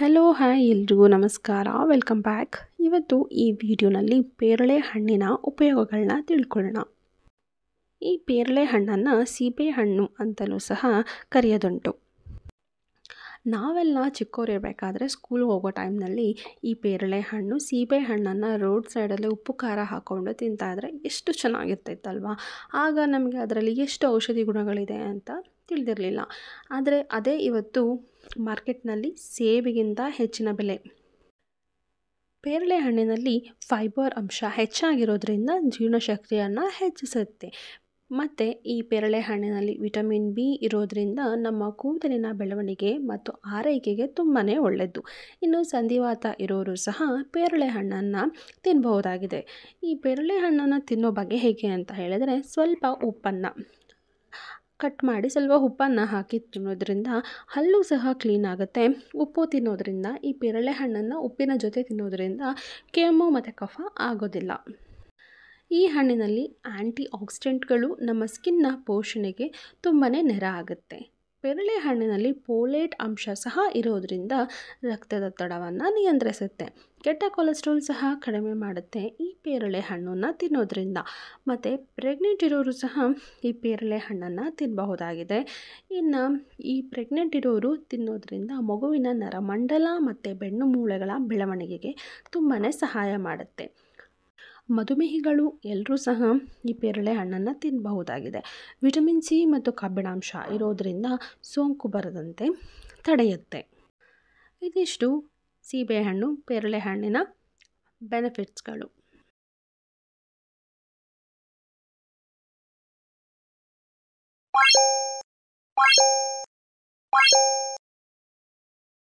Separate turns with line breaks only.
hello hi ಎಲ್ರಿಗೂ ನಮಸ್ಕಾರ welcome back ಇವತ್ತು ಈ ವಿಡಿಯೋನಲ್ಲಿ ಪೇರಳೆ ಹಣ್ಣಿನ ಉಪಯೋಗಗಳನ್ನ ತಿಳ್ಕೊಳ್ಳೋಣ ಈ ಪೇರಳೆ ಹಣ್ಣನ್ನು ಸೀಬೆ ಹಣ್ಣು ಅಂತಲೂ ಸಹ ಕರೆಯೋದುಂಟು ನಾವೆಲ್ಲ ಚಿಕ್ಕವರಿರಬೇಕಾದ್ರೆ ಸ್ಕೂಲ್ಗೆ ಹೋಗೋ ಟೈಮ್ನಲ್ಲಿ ಈ ಪೇರಳೆ ಹಣ್ಣು ಸೀಬೆ ಹಣ್ಣನ್ನು ರೋಡ್ ಸೈಡಲ್ಲಿ ಉಪ್ಪು ಖಾರ ಹಾಕ್ಕೊಂಡು ತಿಂತಾಯಿದ್ರೆ ಎಷ್ಟು ಚೆನ್ನಾಗಿರ್ತಿತ್ತಲ್ವ ಆಗ ನಮಗೆ ಅದರಲ್ಲಿ ಎಷ್ಟು ಔಷಧಿ ಗುಣಗಳಿದೆ ಅಂತ ತಿಳಿದಿರಲಿಲ್ಲ ಆದರೆ ಅದೇ ಇವತ್ತು ಮಾರ್ಕೆಟ್ನಲ್ಲಿ ಸೇಬಿಗಿಂತ ಹೆಚ್ಚಿನ ಬೆಲೆ ಪೇರಳೆ ಹಣ್ಣಿನಲ್ಲಿ ಫೈಬರ್ ಅಂಶ ಹೆಚ್ಚಾಗಿರೋದ್ರಿಂದ ಜೀರ್ಣಶಕ್ತಿಯನ್ನು ಹೆಚ್ಚಿಸುತ್ತೆ ಮತ್ತು ಈ ಪೇರಳೆ ಹಣ್ಣಿನಲ್ಲಿ ವಿಟಮಿನ್ ಬಿ ಇರೋದರಿಂದ ನಮ್ಮ ಕೂದಲಿನ ಬೆಳವಣಿಗೆ ಮತ್ತು ಆರೈಕೆಗೆ ತುಂಬಾ ಒಳ್ಳೆಯದು ಇನ್ನು ಸಂಧಿವಾತ ಇರೋರು ಸಹ ಪೇರಳೆ ಹಣ್ಣನ್ನು ತಿನ್ನಬಹುದಾಗಿದೆ ಈ ಪೇರಳೆ ಹಣ್ಣನ್ನು ತಿನ್ನೋ ಬಗ್ಗೆ ಹೇಗೆ ಅಂತ ಹೇಳಿದರೆ ಸ್ವಲ್ಪ ಉಪ್ಪನ್ನು ಕಟ್ ಮಾಡಿ ಸ್ವಲ್ಪ ಉಪ್ಪನ್ನು ಹಾಕಿ ತಿನ್ನೋದ್ರಿಂದ ಹಲ್ಲು ಸಹ ಕ್ಲೀನ್ ಆಗುತ್ತೆ ಉಪ್ಪು ತಿನ್ನೋದ್ರಿಂದ ಈ ಪೇರಳೆ ಹಣ್ಣನ್ನು ಉಪ್ಪಿನ ಜೊತೆ ತಿನ್ನೋದ್ರಿಂದ ಕೆಮ್ಮು ಮತ್ತು ಕಫ ಆಗೋದಿಲ್ಲ ಈ ಹಣ್ಣಿನಲ್ಲಿ ಆ್ಯಂಟಿ ಆಕ್ಸಿಡೆಂಟ್ಗಳು ನಮ್ಮ ಸ್ಕಿನ್ನ ಪೋಷಣೆಗೆ ತುಂಬಾ ನೆರ ಆಗುತ್ತೆ ಪೆರಳೆ ಹಣ್ಣಿನಲ್ಲಿ ಪೋಲೇಟ್ ಅಂಶ ಸಹ ಇರೋದರಿಂದ ರಕ್ತದೊತ್ತಡವನ್ನು ನಿಯಂತ್ರಿಸುತ್ತೆ ಕೆಟ್ಟ ಕೊಲೆಸ್ಟ್ರಾಲ್ ಸಹ ಕಡಿಮೆ ಮಾಡುತ್ತೆ ಈ ಪೇರಳೆ ಹಣ್ಣನ್ನು ತಿನ್ನೋದ್ರಿಂದ ಮತ್ತು ಪ್ರೆಗ್ನೆಂಟ್ ಇರೋರು ಸಹ ಈ ಪೇರಳೆ ಹಣ್ಣನ್ನು ತಿನ್ನಬಹುದಾಗಿದೆ ಇನ್ನು ಈ ಪ್ರೆಗ್ನೆಂಟ್ ಇರೋರು ತಿನ್ನೋದ್ರಿಂದ ಮಗುವಿನ ನರಮಂಡಲ ಮತ್ತು ಬೆನ್ನು ಮೂಳೆಗಳ ಬೆಳವಣಿಗೆಗೆ ತುಂಬಾ ಸಹಾಯ ಮಾಡುತ್ತೆ ಮಧುಮೇಹಿಗಳು ಎಲ್ಲರೂ ಸಹ ಈ ಪೇರಳೆ ಹಣ್ಣನ್ನು ತಿನ್ನಬಹುದಾಗಿದೆ ವಿಟಮಿನ್ ಸಿ ಮತ್ತು ಕಬ್ಬಿಣಾಂಶ ಇರೋದರಿಂದ ಸೋಂಕು ಬರದಂತೆ ತಡೆಯುತ್ತೆ ಇದಿಷ್ಟು ಸೀಬೆಹಣ್ಣು ಪೇರಳೆ ಹಣ್ಣಿನ ಬೆನಿಫಿಟ್ಸ್ಗಳು